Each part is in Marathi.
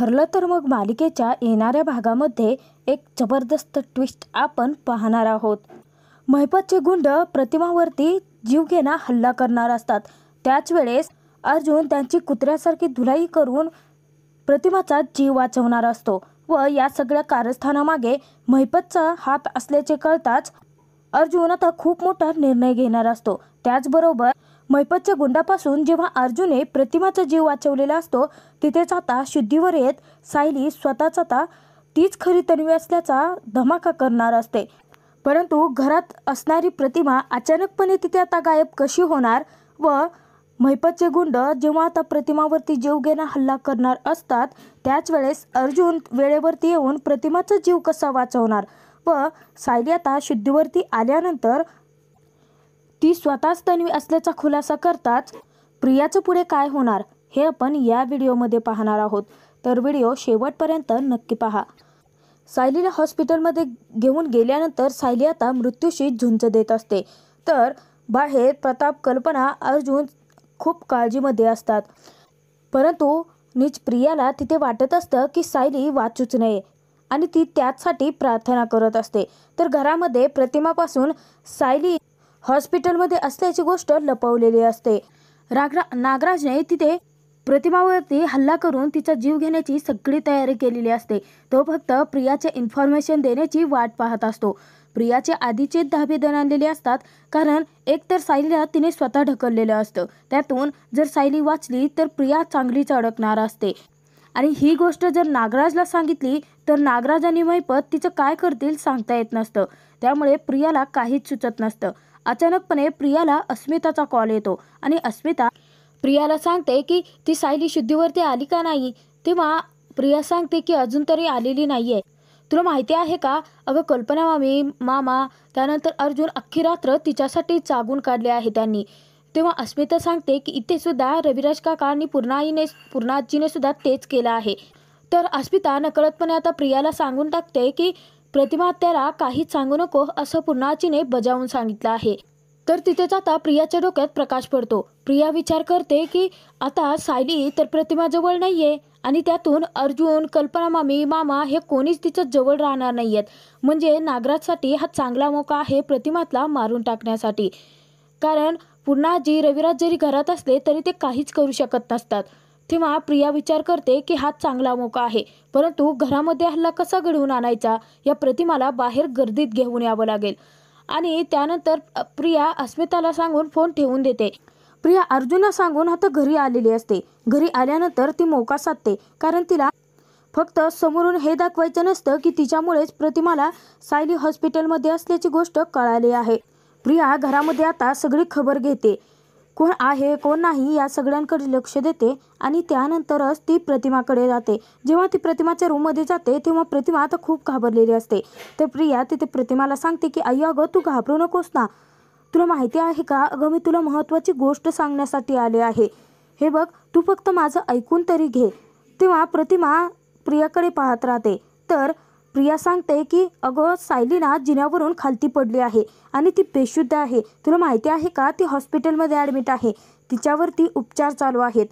ठरलं तर मग मालिकेच्या येणाऱ्या भागामध्ये एक जबरदस्त ट्विस्ट आपण पाहणार आहोत महिपतचे गुंड प्रतिमावरती जीवघेणा हल्ला करणार असतात त्याच वेळेस अर्जुन त्यांची कुत्र्यासारखी धुलाई करून प्रतिमाचा जीव वाचवणार असतो व या सगळ्या कारस्थानामागे महिपतचा हात असल्याचे कळताच अर्जुन आता खूप मोठा निर्णय घेणार असतो त्याचबरोबर मैपतच्या गुंडापासून जेव्हा अर्जुने प्रतिमाचा जीव वाचवलेला असतो तिथेच आता शुद्धीवर येत सायली स्वतःचा आता तीच खरी तन्वी असल्याचा धमाका करणार असते परंतु घरात असणारी प्रतिमा अचानकपणे तिथे आता गायब कशी होणार व मैपतचे गुंड जेव्हा आता प्रतिमावरती जीव घेणं हल्ला करणार असतात त्याच वेळेस अर्जुन वेळेवरती येऊन प्रतिमाचा जीव कसा वाचवणार व सायली आता शुद्धीवरती आल्यानंतर ती स्वतःच तन्वी असल्याचा खुलासा करताच प्रियाचं पुढे काय होणार हे आपण या व्हिडिओमध्ये पाहणार आहोत तर व्हिडिओ शेवटपर्यंत नक्की पहा सायलीला हॉस्पिटलमध्ये घेऊन गेल्यानंतर सायली आता मृत्यूशी झुंज देत असते तर बाहेर प्रताप कल्पना अर्जुन खूप काळजीमध्ये असतात परंतु निज प्रियाला तिथे वाटत असतं की सायली वाचूच नये आणि ती त्याचसाठी प्रार्थना करत असते तर घरामध्ये प्रतिमापासून सायली हॉस्पिटलमध्ये असल्याची गोष्ट लपवलेली असते रागरा नागराजने तिथे प्रतिमावरती हल्ला करून तिचा जीव घेण्याची सगळी तयारी केलेली असते तो फक्त प्रियाचे इन्फॉर्मेशन देण्याची वाट पाहत असतो प्रियाचे आधीचे धाबे आणलेले असतात कारण एकतर सायलीला तिने स्वतः ढकललेलं असतं त्यातून जर सायली वाचली तर प्रिया चांगलीच अडकणार असते आणि ही गोष्ट जर नागराजला सांगितली तर नागराज आणि मैपत तिचं काय करतील सांगता येत नसतं त्यामुळे प्रियाला काहीच सुचत नसतं अचानकपणे प्रियाला अस्मिताचा कॉल येतो आणि अस्मिता प्रियाला सांगते की ती सायली शुद्धीवरती आली का नाही तेव्हा प्रिया सांगते की अजून तरी आलेली नाही आहे तुला माहिती आहे का अगं कल्पना मामी मामा त्यानंतर अर्जुन अख्खी रात्र तिच्यासाठी चागून काढले आहे त्यांनी तेव्हा अस्मिता सांगते की इथे सुद्धा रविराज काकांनी आणि पूर्णाईने पूर्णाजीने सुद्धा तेच केलं आहे तर अस्मिता नकळतपणे आता प्रियाला सांगून टाकते की प्रतिमा त्याला काहीच सांगू नको असं पूर्णाचीने बजावून सांगितलं आहे तर तिथेच आता प्रियाच्या डोक्यात प्रकाश पडतो प्रिया विचार करते की आता सायली तर प्रतिमाजवळ नाहीये आणि त्यातून अर्जुन कल्पना मामी मामा हे कोणीच तिचं जवळ राहणार नाहीयेत म्हणजे नागराजसाठी हा चांगला मोका आहे प्रतिमातला मारून टाकण्यासाठी कारण पुन्हा जी रविराज जरी घरात असले तरी ते काहीच करू शकत नसतात तेव्हा प्रिया विचार करते की हा चांगला मोका आहे परंतु घरामध्ये हल्ला कसा घडवून आणायचा या प्रतिमाला बाहेर गर्दीत घेऊन यावं लागेल आणि त्यानंतर प्रिया अस्मिताला सांगून फोन ठेवून देते प्रिया अर्जुनला सांगून आता घरी आलेली असते घरी आल्यानंतर ती मोका साधते कारण तिला फक्त समोरून हे दाखवायचं नसतं की तिच्यामुळेच प्रतिमाला सायली हॉस्पिटलमध्ये असल्याची गोष्ट कळाली आहे प्रिया घरामध्ये आता सगळी खबर घेते कोण आहे कोण नाही या सगळ्यांकडे लक्ष देते आणि त्यानंतरच ती प्रतिमाकडे जाते जेव्हा ती प्रतिमाच्या रूममध्ये जाते तेव्हा प्रतिमा आता खूप घाबरलेली असते तर प्रिया तिथे प्रतिमाला सांगते की आई अगं तू घाबरू नकोस ना तुला माहिती आहे का अगं मी तुला महत्त्वाची गोष्ट सांगण्यासाठी आले आहे हे बघ तू फक्त माझं ऐकून तरी घे तेव्हा प्रतिमा प्रियाकडे पाहत राहते तर प्रिया सांगते की अगं सायलीना जिन्यावरून खालती पडली आहे आणि ती बेशुद्ध आहे तुला माहिती आहे का ती हॉस्पिटलमध्ये ॲडमिट आहे तिच्यावरती उपचार चालू आहेत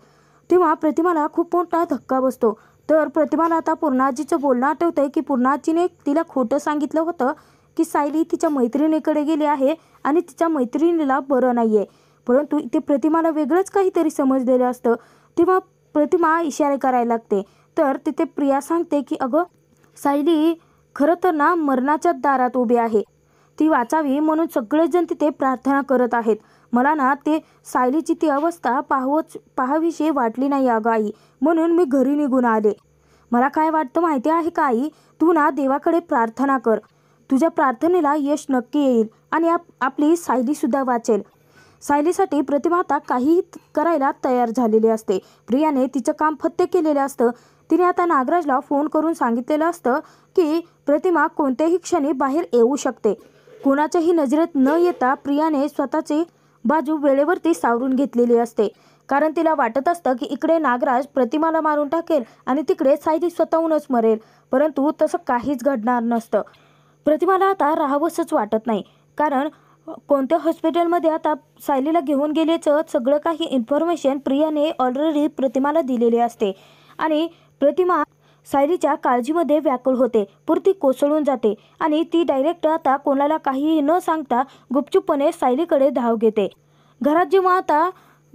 तेव्हा प्रतिमाला खूप मोठा धक्का बसतो तर प्रतिमाला आता पूर्णाजीचं बोलणं आठवतं आहे की पूर्णाजीने तिला खोटं सांगितलं होतं की सायली तिच्या मैत्रिणीकडे गेली आहे आणि तिच्या मैत्रिणीला बरं नाही आहे परंतु इथे प्रतिमाला वेगळंच काहीतरी समजलेलं असतं तेव्हा प्रतिमा इशारे करायला लागते तर तिथे प्रिया सांगते की अगं सायली खरं तर ना मरणाच्या दारात उभी आहे ती वाचावी म्हणून सगळेजण तिथे प्रार्थना करत आहेत मला ना ते सायलीची ती अवस्था पाहवच पाहावीशी वाटली नाही अगं आई म्हणून मी घरी निघून आले मला काय वाटतं माहिती आहे का आई तू ना देवाकडे प्रार्थना कर तुझ्या प्रार्थनेला यश नक्की येईल आणि आप आपली सायलीसुद्धा वाचेल सायलीसाठी प्रतिमाता काहीही करायला तयार झालेली असते प्रियाने तिचं काम फत्ते केलेलं असतं तिने आता नागराजला फोन करून सांगितलेलं असतं की प्रतिमा कोणत्याही क्षणी बाहेर येऊ शकते कोणाच्याही नजरेत न येता प्रियाने स्वतःची बाजू वेळेवरती सावरून घेतलेली असते कारण तिला वाटत असतं की इकडे नागराज प्रतिमाला मारून टाकेल आणि तिकडे सायली स्वतःहूनच मरेल परंतु तसं काहीच घडणार नसतं प्रतिमाला आता राहावंसंच वाटत नाही कारण कोणत्या हॉस्पिटलमध्ये आता सायलीला घेऊन गेल्याचं सगळं काही इन्फॉर्मेशन प्रियाने ऑलरेडी प्रतिमाला दिलेले असते आणि प्रतिमा सायलीच्या काळजीमध्ये व्याकुळ होते पुरती कोसळून जाते आणि ती डायरेक्ट आता कोणाला काहीही न सांगता गुपचूपपणे सायलीकडे धाव घेते घरात जेव्हा आता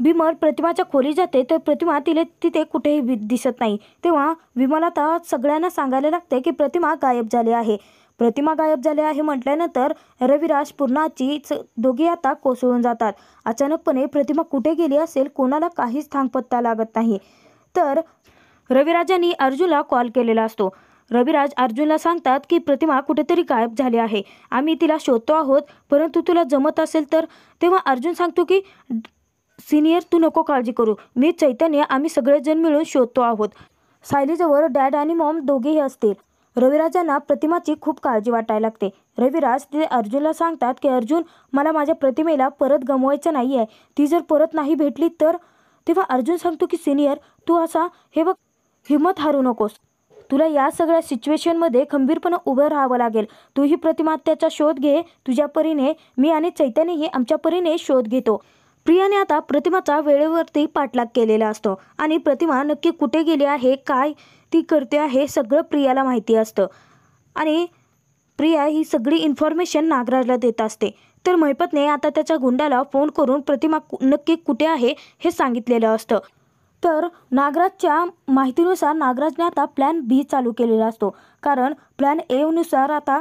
भीमर प्रतिमाच्या खोली जाते तर प्रतिमा तिले तिथे कुठेही दिसत नाही तेव्हा विमला आता सगळ्यांना सांगायला लागते की प्रतिमा गायब झाली आहे प्रतिमा गायब झाली आहे म्हटल्यानंतर रविराज पूर्णाची दोघे आता कोसळून जातात अचानकपणे प्रतिमा कुठे गेली असेल कोणाला काहीच पत्ता लागत नाही तर रविराजांनी अर्जुनला कॉल केलेला असतो रविराज अर्जुनला सांगतात की प्रतिमा कुठेतरी गायब झाली आहे आम्ही तिला शोधतो आहोत परंतु तुला जमत असेल तर तेव्हा अर्जुन सांगतो की सिनियर तू नको काळजी करू मी चैतन्य आम्ही सगळेजण मिळून शोधतो आहोत सायलीजवळ डॅड आणि मॉम दोघेही असतील रविराजांना प्रतिमाची खूप काळजी वाटायला लागते रविराज ते अर्जुनला सांगतात की अर्जुन मला माझ्या प्रतिमेला परत गमवायचं नाही आहे ती जर परत नाही भेटली तर तेव्हा अर्जुन सांगतो की सिनियर तू असा हे बघ हिंमत हारू नकोस तुला या सगळ्या सिच्युएशनमध्ये खंबीरपणे उभं राहावं लागेल तू ही प्रतिमात्याचा शोध घे तुझ्या परीने मी आणि चैतन्यही आमच्या परीने शोध घेतो प्रियाने आता प्रतिमाचा वेळेवरती पाठलाग केलेला असतो आणि प्रतिमा नक्की कुठे गेली आहे काय ती करते आहे सगळं प्रियाला माहिती असतं आणि प्रिया ही सगळी इन्फॉर्मेशन नागराजला देत असते तर मैपतने आता त्याच्या गुंडाला फोन करून प्रतिमा नक्की कुठे आहे हे सांगितलेलं असतं तर नागराजच्या माहितीनुसार नागराजने आता प्लॅन बी चालू केलेला असतो कारण प्लॅन एनुसार आता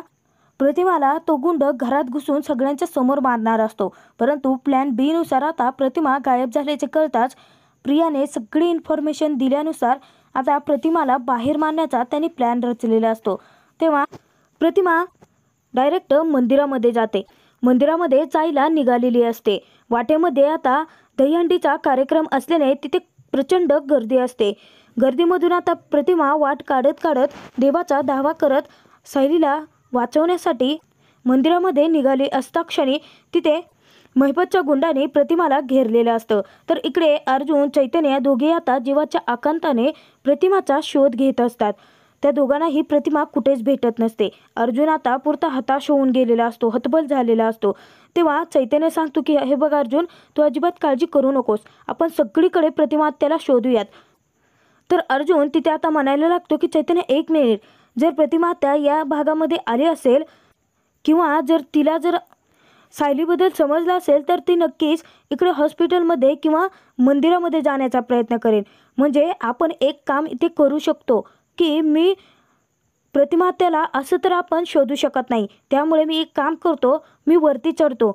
प्रतिमाला तो गुंड घरात घुसून सगळ्यांच्या समोर मारणार असतो परंतु प्लॅन बीनुसार आता प्रतिमा गायब झाल्याचे कळताच प्रियाने सगळी इन्फॉर्मेशन दिल्यानुसार आता प्रतिमाला बाहेर मारण्याचा त्यांनी प्लॅन रचलेला असतो तेव्हा प्रतिमा डायरेक्ट मंदिरामध्ये जाते मंदिरामध्ये जायला निघालेली असते वाटेमध्ये आता दहीहंडीचा कार्यक्रम असल्याने तिथे प्रचंड गर्दी असते गर्दीमधून आता प्रतिमा वाट काढत काढत देवाचा दावा करत सायलीला वाचवण्यासाठी मंदिरामध्ये निघाली क्षणी तिथे महिपतच्या गुंडाने प्रतिमाला घेरलेलं असतं तर इकडे अर्जुन चैतन्य दोघे आता जीवाच्या आकांताने प्रतिमाचा शोध घेत असतात त्या दोघांना ही प्रतिमा कुठेच भेटत नसते अर्जुन आता पुरता हताश होऊन गेलेला असतो हतबल झालेला असतो तेव्हा चैतन्य सांगतो की हे बघ अर्जुन तू अजिबात काळजी करू नकोस आपण सगळीकडे प्रतिमा त्याला शोधूयात तर अर्जुन तिथे आता म्हणायला लागतो की चैतन्य एक मिनिट जर प्रतिमा त्या या भागामध्ये आली असेल किंवा जर तिला जर सायलीबद्दल समजलं असेल तर ती नक्कीच इकडे हॉस्पिटलमध्ये किंवा मंदिरामध्ये जाण्याचा प्रयत्न करेल म्हणजे आपण एक काम इथे करू शकतो की मी प्रतिमातेला असं तर आपण शोधू शकत नाही त्यामुळे मी एक काम करतो मी वरती चढतो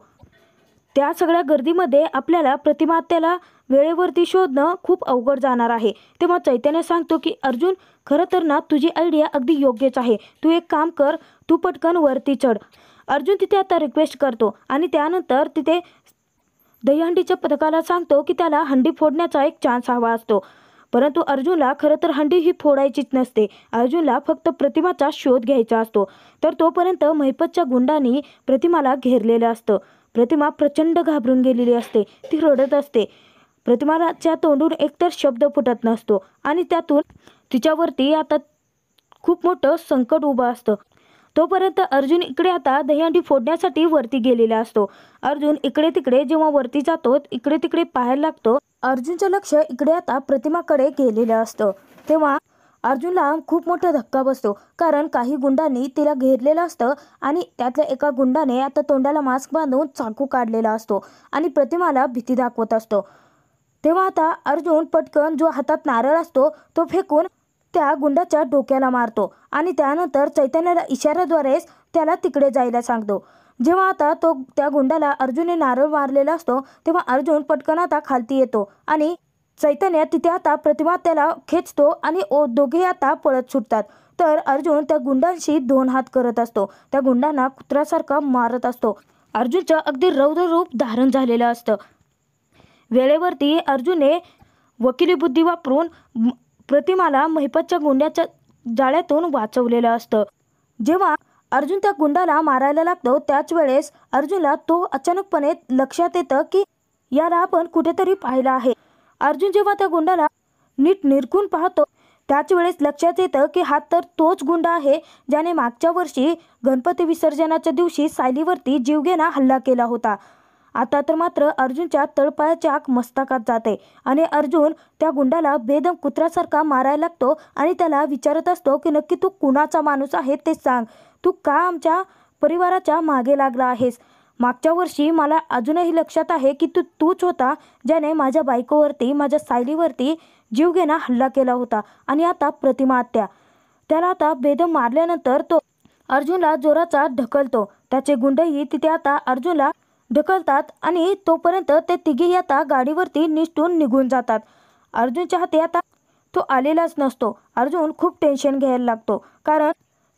त्या सगळ्या गर्दीमध्ये आपल्याला प्रतिमातेला वेळेवरती शोधणं खूप अवघड जाणार आहे तेव्हा चैतन्य सांगतो की अर्जुन खरं तर ना तुझी आयडिया अगदी योग्यच आहे तू एक काम कर तू पटकन वरती चढ अर्जुन तिथे आता रिक्वेस्ट करतो आणि त्यानंतर तिथे दहीहंडीच्या पथकाला सांगतो की त्याला हंडी फोडण्याचा एक चान्स हवा असतो परंतु अर्जुनला खरं तर हंडी ही फोडायचीच नसते अर्जुनला फक्त प्रतिमाचा शोध घ्यायचा असतो तर तोपर्यंत महिपतच्या गुंडांनी प्रतिमाला घेरलेलं असतं प्रतिमा प्रचंड घाबरून गेलेली असते ती रडत असते प्रतिमाच्या तोंडून एकतर शब्द फुटत नसतो आणि त्यातून तिच्यावरती आता खूप मोठं संकट उभं असतं तोपर्यंत अर्जुन इकडे आता दहीहंडी फोडण्यासाठी वरती गेलेला असतो अर्जुन इकडे तिकडे जेव्हा वरती जातो इकडे तिकडे पाहायला लागतो अर्जुनचं लक्ष इकडे आता प्रतिमाकडे गेलेलं असतं तेव्हा अर्जुनला खूप मोठा धक्का बसतो कारण काही गुंडांनी तिला घेरलेलं असतं आणि त्यातल्या एका गुंडाने आता तोंडाला मास्क बांधून चाकू काढलेला असतो आणि प्रतिमाला भीती दाखवत असतो तेव्हा आता अर्जुन पटकन जो हातात नारळ असतो तो फेकून त्या गुंडाच्या डोक्याला मारतो आणि त्यानंतर चैतन्याला इशाऱ्याद्वारेच त्याला तिकडे जायला सांगतो जेव्हा आता तो त्या गुंडाला अर्जुनने नारळ मारलेला असतो तेव्हा अर्जुन पटकन आता खालती येतो आणि चैतन्य तिथे आता प्रतिमा त्याला खेचतो आणि ओ दोघे आता पळत सुटतात तर अर्जुन त्या गुंडांशी दोन हात करत असतो त्या गुंडांना कुत्र्यासारखा मारत असतो अर्जुनचं अगदी रौद्र रूप धारण झालेलं असतं वेळेवरती अर्जुनने वकिली बुद्धी वापरून प्रतिमाला महिपतच्या गुंड्याच्या जाळ्यातून वाचवलेलं असतं जेव्हा अर्जुन त्या गुंडाला मारायला लागतो त्याच वेळेस अर्जुनला तो अचानकपणे लक्षात येत की याला आपण कुठेतरी पाहिला आहे अर्जुन जेव्हा त्या गुंडाला नीट निरखून पाहतो त्याच वेळेस लक्षात येतं की हा तर तोच गुंडा आहे ज्याने मागच्या वर्षी गणपती विसर्जनाच्या दिवशी सायलीवरती जीवघेना हल्ला केला होता आता तर मात्र अर्जुनच्या तळपायाच्या आग मस्तकात जाते आणि अर्जुन त्या गुंडाला बेदम कुत्र्यासारखा मारायला लागतो आणि त्याला विचारत असतो की नक्की तू कुणाचा माणूस आहे ते सांग तू का आमच्या परिवाराच्या मागे लागला आहेस मागच्या वर्षी मला अजूनही लक्षात आहे की तू तूच होता ज्याने माझ्या बायकोवरती माझ्या सायलीवरती जीवघेणा हल्ला केला होता आणि आता प्रतिमा आत्या त्याला आता बेदम मारल्यानंतर तो अर्जुनला जोराचा ढकलतो त्याचे गुंडही तिथे आता अर्जुनला ढकलतात आणि तोपर्यंत ते तिघेही आता गाडीवरती निष्ठून निघून जातात अर्जुनच्या हाती आता तो आलेलाच नसतो अर्जुन खूप टेन्शन घ्यायला लागतो कारण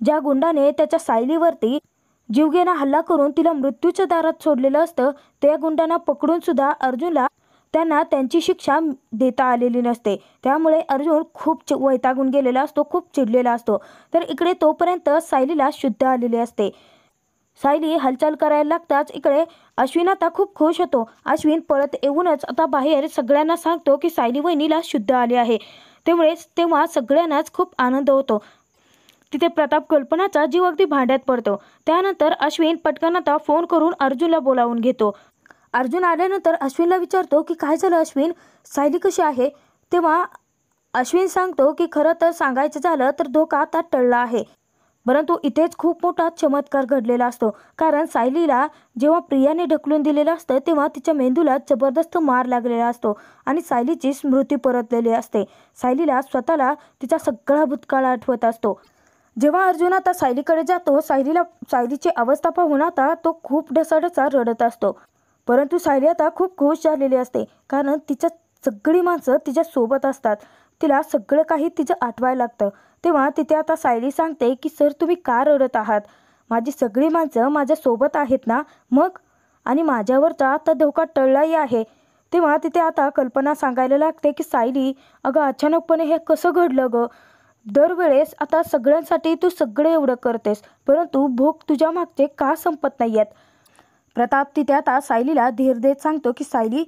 ज्या गुंडाने त्याच्या सायलीवरती जीवघेना हल्ला करून तिला मृत्यूच्या दारात सोडलेलं असतं त्या गुंडांना पकडून सुद्धा अर्जुनला त्यांना त्यांची शिक्षा देता आलेली नसते त्यामुळे अर्जुन खूप वैतागून गेलेला असतो खूप चिडलेला असतो तर इकडे तोपर्यंत सायलीला शुद्ध आलेली असते सायली हालचाल करायला लागताच इकडे अश्विन आता खूप खुश होतो अश्विन परत येऊनच आता बाहेर सगळ्यांना सांगतो की सायली वहिनीला शुद्ध आले आहे त्यामुळे तेव्हा सगळ्यांनाच खूप आनंद होतो तिथे प्रताप कल्पनाचा जीव अगदी भांड्यात पडतो त्यानंतर अश्विन पटकन आता फोन करून अर्जुनला बोलावून घेतो अर्जुन आल्यानंतर अश्विनला विचारतो की काय झालं अश्विन सायली कशी आहे तेव्हा अश्विन सांगतो की खरं तर सांगायचं झालं तर धोका आता टळला आहे परंतु इथेच खूप मोठा चमत्कार घडलेला असतो कारण सायलीला जेव्हा प्रियाने ढकलून दिलेलं असतं तेव्हा तिच्या मेंदूला जबरदस्त मार लागलेला असतो आणि सायलीची स्मृती परतलेली असते सायलीला स्वतःला तिचा सगळा भूतकाळ आठवत असतो जेव्हा अर्जुन आता सायलीकडे जातो सायलीला सायलीची अवस्था पाहून आता तो खूप ढसाढसा रडत असतो परंतु सायली आता खूप खुश झालेली असते कारण तिच्या सगळी माणसं तिच्या सोबत असतात तिला सगळं काही तिचं आठवायला लागतं तेव्हा तिथे आता सायली सांगते की सर तुम्ही का रडत आहात माझी सगळी माणसं माझ्यासोबत आहेत ना मग आणि माझ्यावरचा आता धोका टळलाही आहे तेव्हा तिथे आता कल्पना सांगायला लागते की सायली अगं अचानकपणे हे कसं घडलं गं दरवेळेस आता सगळ्यांसाठी तू सगळे एवढं करतेस परंतु भोग तुझ्या मागचे का संपत नाहीयेत प्रताप तिथे आता सायलीला धीर देत सांगतो की सायली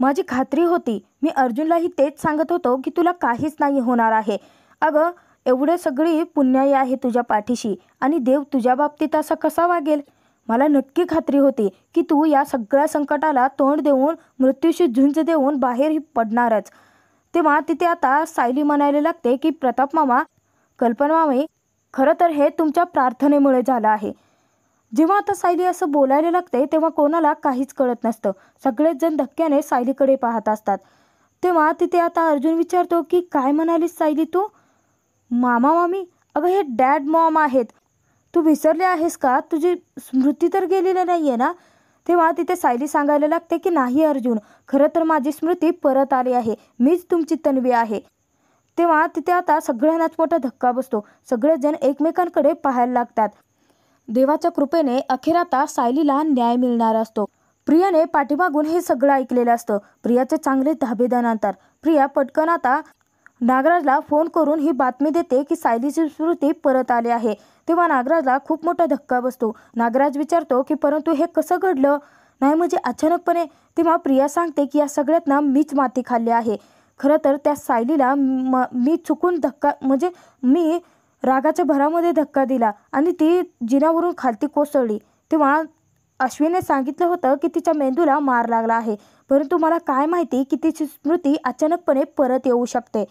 माझी खात्री होती मी अर्जुनलाही तेच सांगत होतो की तुला काहीच नाही होणार आहे अगं एवढे सगळी पुण्याई आहे तुझ्या पाठीशी आणि देव तुझ्या बाबतीत असा कसा वागेल मला नक्की खात्री होती की तू या सगळ्या संकटाला तोंड देऊन मृत्यूशी झुंज देऊन बाहेर पडणारच तेव्हा तिथे आता सायली म्हणायला लागते की प्रताप मामा कल्पना मामी खरं तर हे तुमच्या प्रार्थनेमुळे झालं आहे जेव्हा आता सायली असं बोलायला लागते तेव्हा कोणाला काहीच कळत नसतं सगळेच जण धक्क्याने सायलीकडे पाहत असतात तेव्हा तिथे आता अर्जुन विचारतो की काय म्हणालीस सायली तू मामा मामी अगं हे डॅड मॉम आहेत तू विसरले आहेस का तुझी स्मृती तर गेलेली नाही ना तेव्हा तिथे सायली सांगायला लागते की नाही अर्जुन खर तर माझी स्मृती परत आली आहे मीच तुमची तन्वी आहे तेव्हा तिथे आता सगळ्यांनाच मोठा धक्का बसतो सगळेजण एकमेकांकडे पाहायला लागतात देवाच्या कृपेने अखेर आता सायलीला न्याय मिळणार असतो प्रियाने पाठीमागून हे सगळं ऐकलेलं असतं प्रियाचे चांगले धाबेदान आणतात प्रिया पटकन आता नागराजला फोन करून ही बातमी देते की सायलीची स्मृती परत आली आहे तेव्हा नागराजला खूप मोठा धक्का बसतो नागराज विचारतो की परंतु हे कसं घडलं नाही म्हणजे अचानकपणे तेव्हा प्रिया सांगते की या सगळ्यात ना मीच माती खाल्ली आहे खरं तर त्या सायलीला म मी चुकून धक्का म्हणजे मी रागाच्या भरामध्ये धक्का दिला आणि ती जिनावरून खालती कोसळली तेव्हा अश्विनने सांगितलं होतं की तिच्या मेंदूला मार लागला आहे परंतु मला काय माहिती की तिची स्मृती अचानकपणे परत येऊ शकते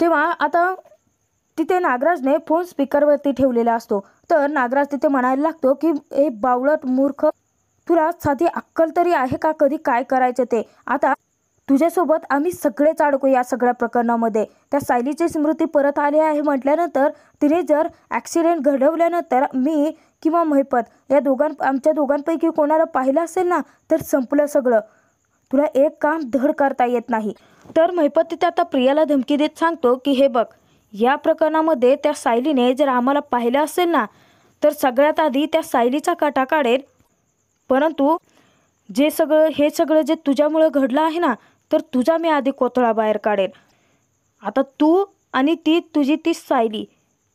तेव्हा आता तिथे नागराजने फोन स्पीकरवरती ठेवलेला असतो तर नागराज तिथे म्हणायला लागतो की हे बावळत मूर्ख तुला साधी अक्कल तरी आहे का कधी काय करायचं ते आता तुझ्यासोबत आम्ही सगळेच अडकू या सगळ्या प्रकरणामध्ये त्या सायलीची स्मृती परत आली आहे म्हटल्यानंतर तिने जर ॲक्सिडेंट घडवल्यानंतर मी किंवा महिपत या दोघां आमच्या दोघांपैकी कोणाला पाहिलं असेल ना तर संपलं सगळं तुला एक काम धड करता येत नाही तर महिपत त्या आता प्रियाला धमकी देत सांगतो की हे बघ या प्रकरणामध्ये त्या सायलीने जर आम्हाला पाहिलं असेल ना तर सगळ्यात आधी त्या सायलीचा काटा काढेल परंतु जे सगळं हे सगळं जे तुझ्यामुळं घडलं आहे ना तर तुझा मी आधी कोथळा बाहेर काढेल आता तू आणि ती तुझी ती सायली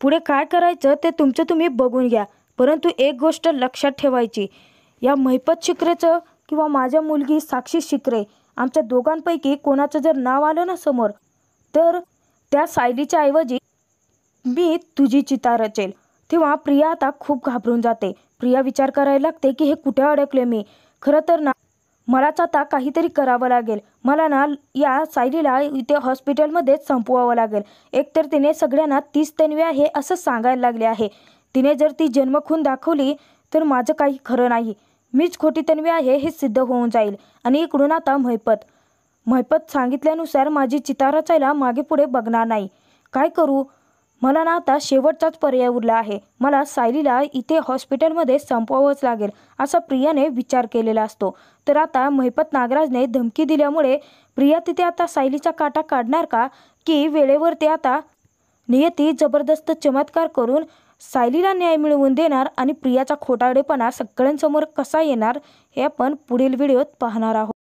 पुढे काय करायचं ते तुमचं तुम्ही बघून घ्या परंतु एक गोष्ट लक्षात ठेवायची या महिपत शिकरेचं किंवा माझ्या मुलगी साक्षी शिकरे आमच्या दोघांपैकी कोणाचं जर नाव आलं ना समोर तर त्या सायलीच्या ऐवजी मी तुझी चिता रचेल तेव्हा प्रिया आता खूप घाबरून जाते प्रिया विचार करायला लागते की हे कुठे अडकले मी खरं तर ना मलाच आता काहीतरी करावं लागेल मला ना या सायलीला इथे हॉस्पिटलमध्येच संपवावं लागेल एकतर तिने सगळ्यांना तीच तन्वी आहे असं सांगायला लागले आहे तिने जर ती जन्मखून दाखवली तर माझं काही खरं नाही मीच खोटी तन्वी आहे हे सिद्ध होऊन जाईल आणि इकडून आता म्हैपत मैपत सांगितल्यानुसार माझी चिता रचायला मागे पुढे बघणार नाही काय करू मला ना आता शेवटचाच पर्याय उरला आहे मला सायलीला इथे हॉस्पिटलमध्ये संपवावंच लागेल असा प्रियाने विचार केलेला असतो तर आता महिपत नागराजने धमकी दिल्यामुळे प्रिया तिथे आता सायलीचा काटा काढणार का की वेळेवर ते आता नियती जबरदस्त चमत्कार करून सायलीला न्याय मिळवून देणार आणि प्रियाचा खोटाडेपणा सगळ्यांसमोर कसा येणार हे आपण पुढील व्हिडिओत पाहणार आहोत